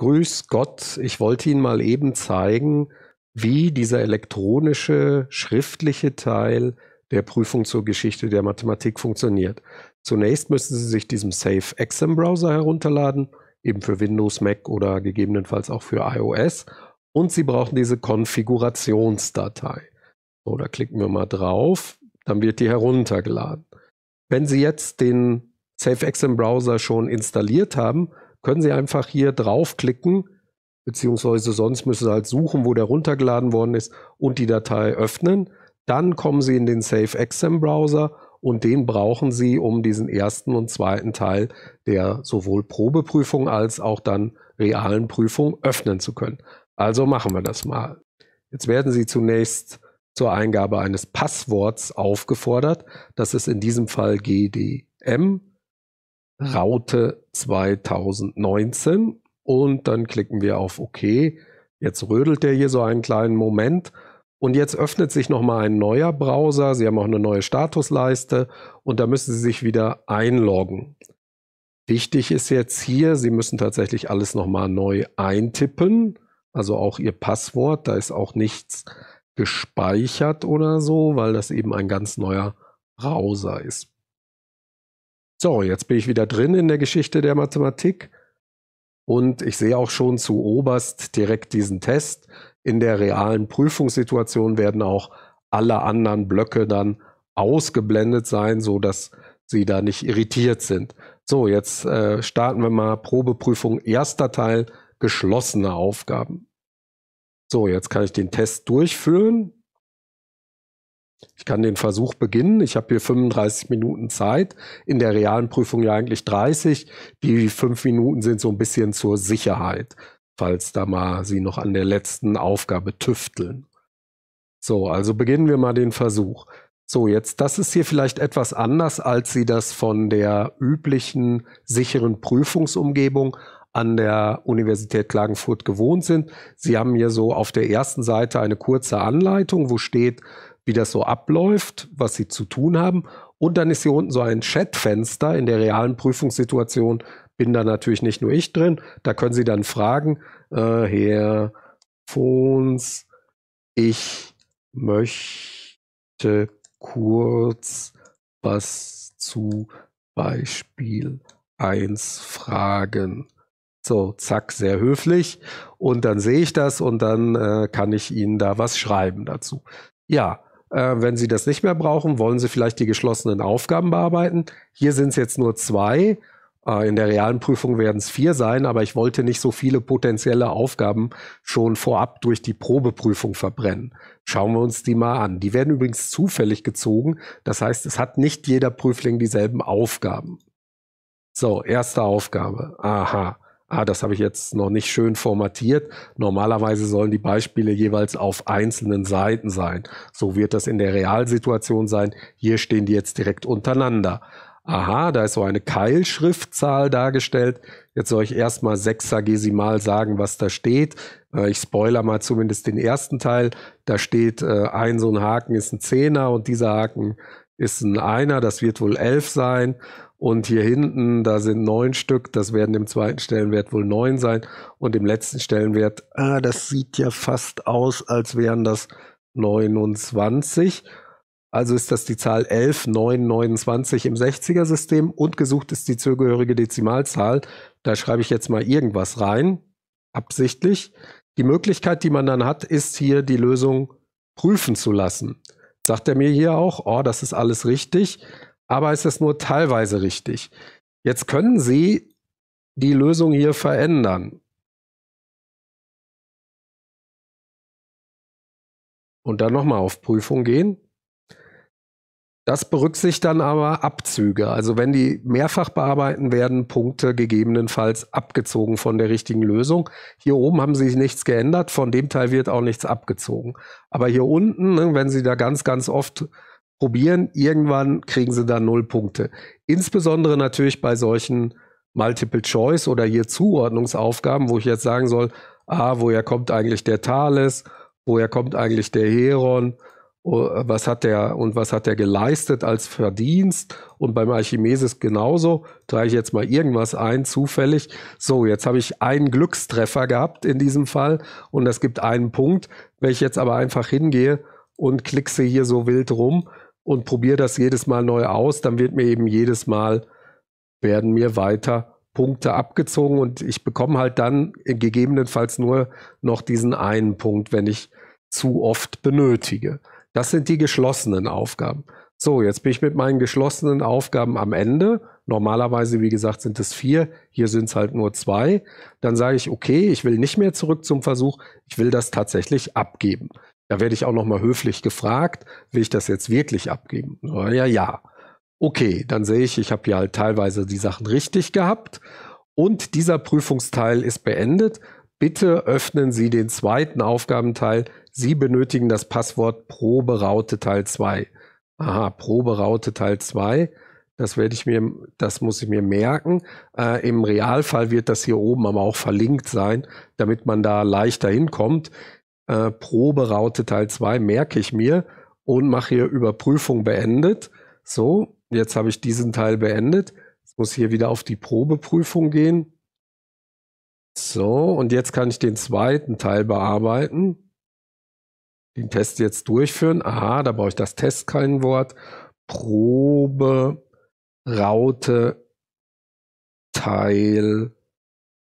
Grüß Gott, ich wollte Ihnen mal eben zeigen, wie dieser elektronische, schriftliche Teil der Prüfung zur Geschichte der Mathematik funktioniert. Zunächst müssen Sie sich diesen Safe Exam Browser herunterladen, eben für Windows, Mac oder gegebenenfalls auch für iOS. Und Sie brauchen diese Konfigurationsdatei. So, da klicken wir mal drauf, dann wird die heruntergeladen. Wenn Sie jetzt den Safe Exam Browser schon installiert haben, können Sie einfach hier draufklicken, beziehungsweise sonst müssen Sie halt suchen, wo der runtergeladen worden ist und die Datei öffnen. Dann kommen Sie in den Safe XM Browser und den brauchen Sie, um diesen ersten und zweiten Teil der sowohl Probeprüfung als auch dann realen Prüfung öffnen zu können. Also machen wir das mal. Jetzt werden Sie zunächst zur Eingabe eines Passworts aufgefordert. Das ist in diesem Fall GDM. Raute 2019 und dann klicken wir auf OK. Jetzt rödelt der hier so einen kleinen Moment und jetzt öffnet sich nochmal ein neuer Browser. Sie haben auch eine neue Statusleiste und da müssen Sie sich wieder einloggen. Wichtig ist jetzt hier, Sie müssen tatsächlich alles nochmal neu eintippen, also auch Ihr Passwort. Da ist auch nichts gespeichert oder so, weil das eben ein ganz neuer Browser ist. So, jetzt bin ich wieder drin in der Geschichte der Mathematik und ich sehe auch schon zu oberst direkt diesen Test. In der realen Prüfungssituation werden auch alle anderen Blöcke dann ausgeblendet sein, so dass sie da nicht irritiert sind. So, jetzt äh, starten wir mal Probeprüfung erster Teil, geschlossene Aufgaben. So, jetzt kann ich den Test durchführen. Ich kann den Versuch beginnen. Ich habe hier 35 Minuten Zeit. In der realen Prüfung ja eigentlich 30. Die fünf Minuten sind so ein bisschen zur Sicherheit, falls da mal Sie noch an der letzten Aufgabe tüfteln. So, also beginnen wir mal den Versuch. So, jetzt, das ist hier vielleicht etwas anders, als Sie das von der üblichen sicheren Prüfungsumgebung an der Universität Klagenfurt gewohnt sind. Sie haben hier so auf der ersten Seite eine kurze Anleitung, wo steht, wie das so abläuft, was sie zu tun haben. Und dann ist hier unten so ein Chatfenster. In der realen Prüfungssituation bin da natürlich nicht nur ich drin. Da können Sie dann fragen, äh, Herr Fons, ich möchte kurz was zu Beispiel 1 fragen. So, zack, sehr höflich. Und dann sehe ich das und dann äh, kann ich Ihnen da was schreiben dazu. Ja, äh, wenn Sie das nicht mehr brauchen, wollen Sie vielleicht die geschlossenen Aufgaben bearbeiten. Hier sind es jetzt nur zwei. Äh, in der realen Prüfung werden es vier sein, aber ich wollte nicht so viele potenzielle Aufgaben schon vorab durch die Probeprüfung verbrennen. Schauen wir uns die mal an. Die werden übrigens zufällig gezogen. Das heißt, es hat nicht jeder Prüfling dieselben Aufgaben. So, erste Aufgabe. Aha ah, das habe ich jetzt noch nicht schön formatiert. Normalerweise sollen die Beispiele jeweils auf einzelnen Seiten sein. So wird das in der Realsituation sein. Hier stehen die jetzt direkt untereinander. Aha, da ist so eine Keilschriftzahl dargestellt. Jetzt soll ich erstmal sechsagesimal sagen, was da steht. Äh, ich spoiler mal zumindest den ersten Teil. Da steht, äh, ein so ein Haken ist ein Zehner und dieser Haken ist ein Einer. Das wird wohl elf sein. Und hier hinten, da sind neun Stück, das werden im zweiten Stellenwert wohl neun sein. Und im letzten Stellenwert, ah, das sieht ja fast aus, als wären das 29. Also ist das die Zahl 11, 9, 29 im 60er-System und gesucht ist die zugehörige Dezimalzahl. Da schreibe ich jetzt mal irgendwas rein, absichtlich. Die Möglichkeit, die man dann hat, ist hier die Lösung prüfen zu lassen. Sagt er mir hier auch, oh, das ist alles richtig aber es ist nur teilweise richtig. Jetzt können Sie die Lösung hier verändern. Und dann nochmal auf Prüfung gehen. Das berücksichtigt dann aber Abzüge. Also wenn die mehrfach bearbeiten werden, Punkte gegebenenfalls abgezogen von der richtigen Lösung. Hier oben haben Sie nichts geändert, von dem Teil wird auch nichts abgezogen. Aber hier unten, ne, wenn Sie da ganz, ganz oft probieren, irgendwann kriegen sie da null Punkte. Insbesondere natürlich bei solchen Multiple Choice oder hier Zuordnungsaufgaben, wo ich jetzt sagen soll, ah, woher kommt eigentlich der Thales, woher kommt eigentlich der Heron, oh, was hat der und was hat der geleistet als Verdienst und beim Archimedes genauso, trage ich jetzt mal irgendwas ein, zufällig. So, jetzt habe ich einen Glückstreffer gehabt in diesem Fall und das gibt einen Punkt. Wenn ich jetzt aber einfach hingehe und klickse hier so wild rum, und probiere das jedes Mal neu aus, dann wird mir eben jedes Mal, werden mir weiter Punkte abgezogen und ich bekomme halt dann gegebenenfalls nur noch diesen einen Punkt, wenn ich zu oft benötige. Das sind die geschlossenen Aufgaben. So, jetzt bin ich mit meinen geschlossenen Aufgaben am Ende. Normalerweise, wie gesagt, sind es vier, hier sind es halt nur zwei. Dann sage ich, okay, ich will nicht mehr zurück zum Versuch, ich will das tatsächlich abgeben. Da werde ich auch nochmal höflich gefragt, will ich das jetzt wirklich abgeben? Ja, ja. Okay, dann sehe ich, ich habe ja halt teilweise die Sachen richtig gehabt und dieser Prüfungsteil ist beendet. Bitte öffnen Sie den zweiten Aufgabenteil. Sie benötigen das Passwort Proberaute Teil 2. Aha, Proberaute Teil 2. Das werde ich mir, das muss ich mir merken. Äh, Im Realfall wird das hier oben aber auch verlinkt sein, damit man da leichter hinkommt äh, Proberaute Teil 2 merke ich mir und mache hier Überprüfung beendet. So, jetzt habe ich diesen Teil beendet. Jetzt muss hier wieder auf die Probeprüfung gehen. So, und jetzt kann ich den zweiten Teil bearbeiten. Den Test jetzt durchführen. Aha, da brauche ich das Test kein Wort. Probe, Raute, Teil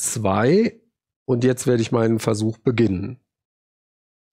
2. Und jetzt werde ich meinen Versuch beginnen.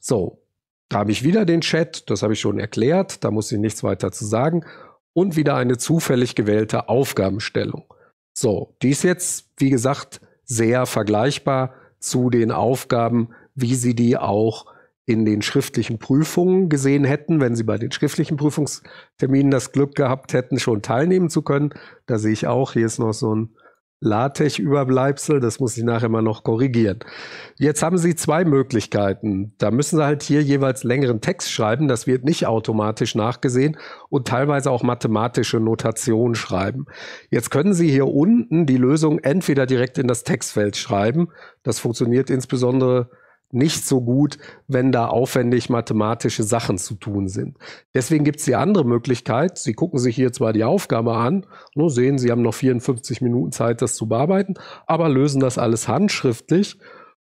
So, da habe ich wieder den Chat, das habe ich schon erklärt, da muss ich nichts weiter zu sagen. Und wieder eine zufällig gewählte Aufgabenstellung. So, die ist jetzt, wie gesagt, sehr vergleichbar zu den Aufgaben, wie Sie die auch in den schriftlichen Prüfungen gesehen hätten, wenn Sie bei den schriftlichen Prüfungsterminen das Glück gehabt hätten, schon teilnehmen zu können. Da sehe ich auch, hier ist noch so ein LaTeX-Überbleibsel, das muss ich nachher mal noch korrigieren. Jetzt haben Sie zwei Möglichkeiten. Da müssen Sie halt hier jeweils längeren Text schreiben, das wird nicht automatisch nachgesehen und teilweise auch mathematische Notation schreiben. Jetzt können Sie hier unten die Lösung entweder direkt in das Textfeld schreiben, das funktioniert insbesondere nicht so gut, wenn da aufwendig mathematische Sachen zu tun sind. Deswegen gibt es die andere Möglichkeit. Sie gucken sich hier zwar die Aufgabe an, nur ne, sehen, Sie haben noch 54 Minuten Zeit, das zu bearbeiten, aber lösen das alles handschriftlich.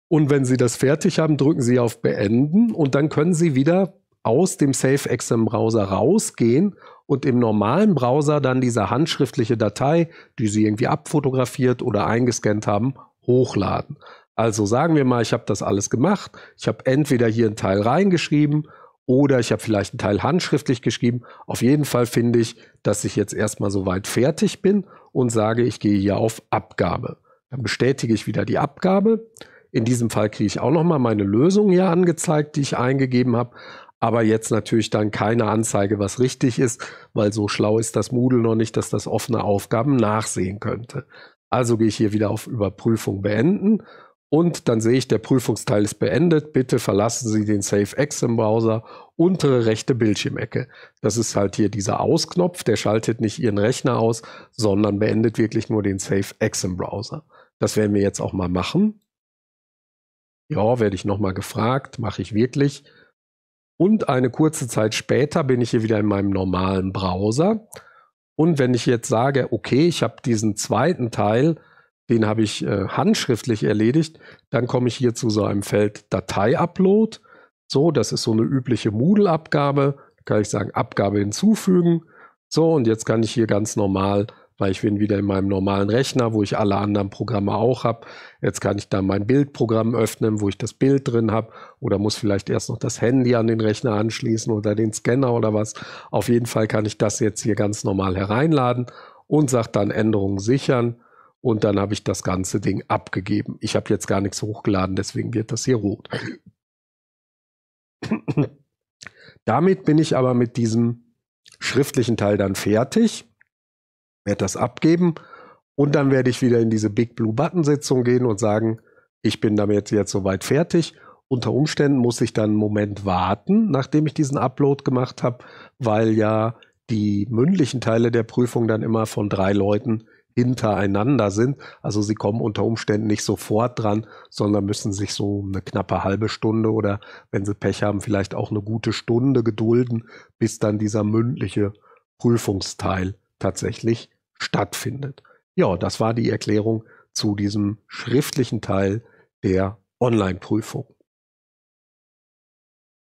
Und wenn Sie das fertig haben, drücken Sie auf Beenden und dann können Sie wieder aus dem SafeExam-Browser rausgehen und im normalen Browser dann diese handschriftliche Datei, die Sie irgendwie abfotografiert oder eingescannt haben, hochladen. Also sagen wir mal, ich habe das alles gemacht. Ich habe entweder hier einen Teil reingeschrieben oder ich habe vielleicht einen Teil handschriftlich geschrieben. Auf jeden Fall finde ich, dass ich jetzt erstmal soweit fertig bin und sage, ich gehe hier auf Abgabe. Dann bestätige ich wieder die Abgabe. In diesem Fall kriege ich auch nochmal meine Lösung hier angezeigt, die ich eingegeben habe. Aber jetzt natürlich dann keine Anzeige, was richtig ist, weil so schlau ist das Moodle noch nicht, dass das offene Aufgaben nachsehen könnte. Also gehe ich hier wieder auf Überprüfung beenden und dann sehe ich, der Prüfungsteil ist beendet. Bitte verlassen Sie den Safe im Browser, untere rechte Bildschirmecke. Das ist halt hier dieser Ausknopf, der schaltet nicht Ihren Rechner aus, sondern beendet wirklich nur den Safe im Browser. Das werden wir jetzt auch mal machen. Ja, werde ich nochmal gefragt, mache ich wirklich. Und eine kurze Zeit später bin ich hier wieder in meinem normalen Browser. Und wenn ich jetzt sage, okay, ich habe diesen zweiten Teil, den habe ich äh, handschriftlich erledigt. Dann komme ich hier zu so einem Feld Datei-Upload. So, das ist so eine übliche Moodle-Abgabe. Kann ich sagen, Abgabe hinzufügen. So, und jetzt kann ich hier ganz normal, weil ich bin wieder in meinem normalen Rechner, wo ich alle anderen Programme auch habe. Jetzt kann ich da mein Bildprogramm öffnen, wo ich das Bild drin habe. Oder muss vielleicht erst noch das Handy an den Rechner anschließen oder den Scanner oder was. Auf jeden Fall kann ich das jetzt hier ganz normal hereinladen und sagt dann Änderungen sichern und dann habe ich das ganze Ding abgegeben. Ich habe jetzt gar nichts hochgeladen, deswegen wird das hier rot. Damit bin ich aber mit diesem schriftlichen Teil dann fertig, werde das abgeben und dann werde ich wieder in diese Big Blue Button Sitzung gehen und sagen, ich bin damit jetzt soweit fertig. Unter Umständen muss ich dann einen Moment warten, nachdem ich diesen Upload gemacht habe, weil ja die mündlichen Teile der Prüfung dann immer von drei Leuten hintereinander sind. Also sie kommen unter Umständen nicht sofort dran, sondern müssen sich so eine knappe halbe Stunde oder wenn sie Pech haben, vielleicht auch eine gute Stunde gedulden, bis dann dieser mündliche Prüfungsteil tatsächlich stattfindet. Ja, das war die Erklärung zu diesem schriftlichen Teil der Online-Prüfung.